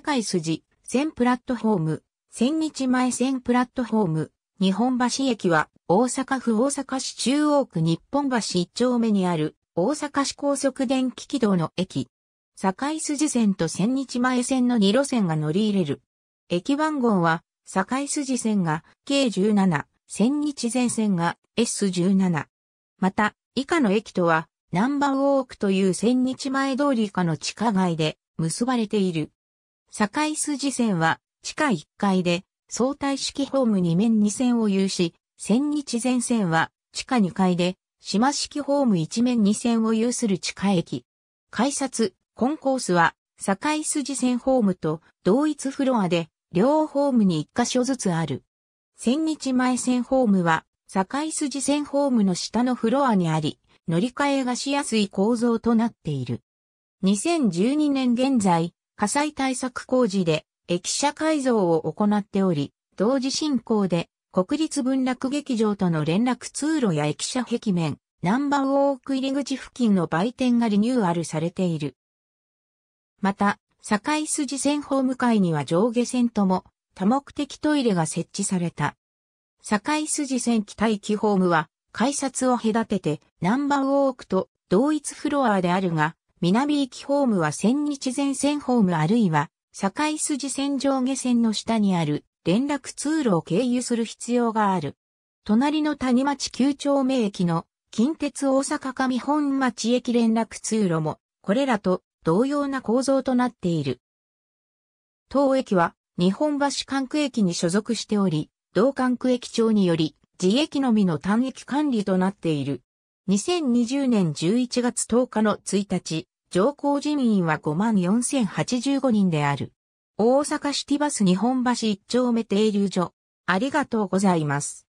堺筋、線プラットフォーム、千日前線プラットフォーム、日本橋駅は大阪府大阪市中央区日本橋一丁目にある大阪市高速電気軌道の駅。堺筋線と千日前線の2路線が乗り入れる。駅番号は堺筋線が K17、千日前線が S17。また、以下の駅とは、ナンバーウォークという千日前通り以下の地下街で結ばれている。堺筋線は地下1階で相対式ホーム2面2線を有し、千日前線は地下2階で島式ホーム1面2線を有する地下駅。改札、コンコースは堺筋線ホームと同一フロアで両ホームに1箇所ずつある。千日前線ホームは堺筋線ホームの下のフロアにあり、乗り換えがしやすい構造となっている。2012年現在、火災対策工事で駅舎改造を行っており、同時進行で国立文楽劇場との連絡通路や駅舎壁面、ナンバーウォーク入り口付近の売店がリニューアルされている。また、堺筋線ホーム階には上下線とも多目的トイレが設置された。堺筋線北行きホームは改札を隔ててナンバーウォークと同一フロアであるが、南駅ホームは千日前線ホームあるいは、境筋線上下線の下にある連絡通路を経由する必要がある。隣の谷町九丁目駅の近鉄大阪上本町駅連絡通路も、これらと同様な構造となっている。当駅は日本橋管区駅に所属しており、同管区駅長により、自駅のみの単駅管理となっている。2020年11月10日の1日、上皇人員は54,085人である。大阪シティバス日本橋一丁目停留所。ありがとうございます。